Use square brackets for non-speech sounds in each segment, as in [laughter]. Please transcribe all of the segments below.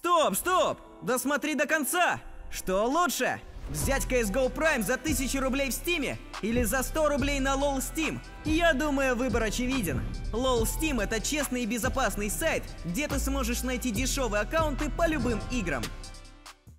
Стоп, стоп! Досмотри до конца! Что лучше? Взять CSGO Prime за 1000 рублей в Steam или за 100 рублей на LOL Steam? Я думаю, выбор очевиден. LOL Steam это честный и безопасный сайт, где ты сможешь найти дешевые аккаунты по любым играм.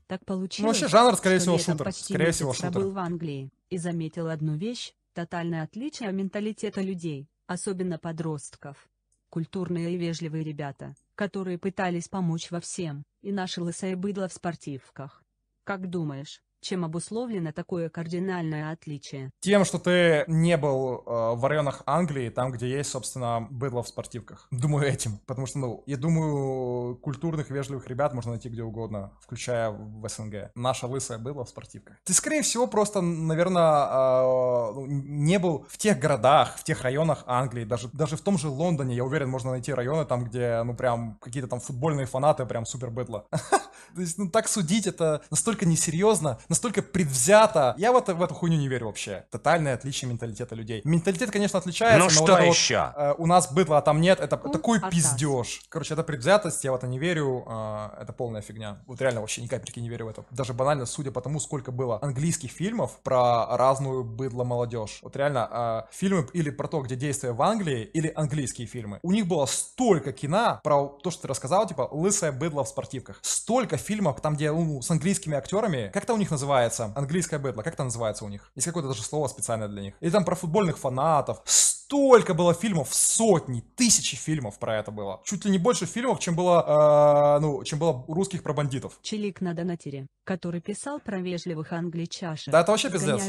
Так получилось, ну, вообще жанр, скорее всего, шутер. скорее всего, шутер. был в Англии и заметил одну вещь – тотальное отличие менталитета людей, особенно подростков. Культурные и вежливые ребята, которые пытались помочь во всем, и наши лысое быдло в спортивках. Как думаешь, чем обусловлено такое кардинальное отличие? Тем, что ты не был э, в районах Англии, там, где есть, собственно, быдло в спортивках. Думаю, этим. Потому что, ну, я думаю, культурных, вежливых ребят можно найти где угодно, включая в СНГ. Наша лысая быдло в спортивках. Ты, скорее всего, просто, наверное, э, ну, не был в тех городах, в тех районах Англии. Даже, даже в том же Лондоне, я уверен, можно найти районы там, где, ну, прям какие-то там футбольные фанаты, прям супер быдло. [laughs] То есть, ну, так судить это настолько несерьезно, настолько предвзято. Я вот в эту хуйню не верю вообще. Тотальное отличие менталитета людей. Менталитет, конечно, отличается, но, ну но что вот еще? Вот, э, у нас быдло, а там нет. Это ну, такой остался. А пиздеж. Короче, это предвзятость, я в это не верю. Э, это полная фигня. Вот реально вообще ни капельки не верю в это. Даже банально, судя по тому, сколько было английских фильмов про разную быдло молодежь. Вот реально, э, фильмы или про то, где действия в Англии, или английские фильмы. У них было столько кино про то, что ты рассказал, типа, лысая быдло в спортивках. Столько столько фильмов, там, где ну, с английскими актерами, как это у них называется, английская бэтло, как это называется у них? Есть какое-то даже слово специальное для них. И там про футбольных фанатов. Столько было фильмов, сотни, тысячи фильмов про это было. Чуть ли не больше фильмов, чем было, э, ну, чем было русских про бандитов. Челик на донатере, который писал про вежливых англичашек. Да, это вообще пиздец.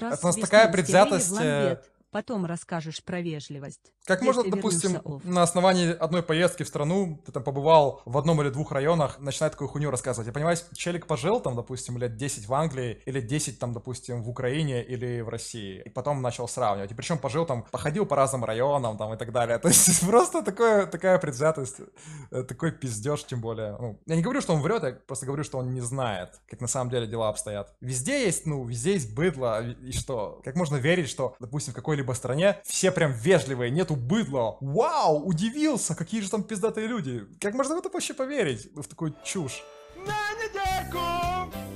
Это такая предвзятость потом расскажешь про вежливость. Как Если можно, допустим, оф. на основании одной поездки в страну, ты там побывал в одном или двух районах, начинает такую хуйню рассказывать. Я понимаю, челик пожил там, допустим, лет 10 в Англии, или 10 там, допустим, в Украине или в России, и потом начал сравнивать. И причем пожил там, походил по разным районам там и так далее. [laughs] То есть просто такое, такая предвзятость, э, такой пиздеж, тем более. Ну, я не говорю, что он врет, я просто говорю, что он не знает, как на самом деле дела обстоят. Везде есть, ну, везде есть быдло, а и что? Как можно верить, что, допустим, в какой какой-либо стране, все прям вежливые, нету быдла. Вау, удивился, какие же там пиздатые люди. Как можно в это вообще поверить? В такую чушь. На недельку!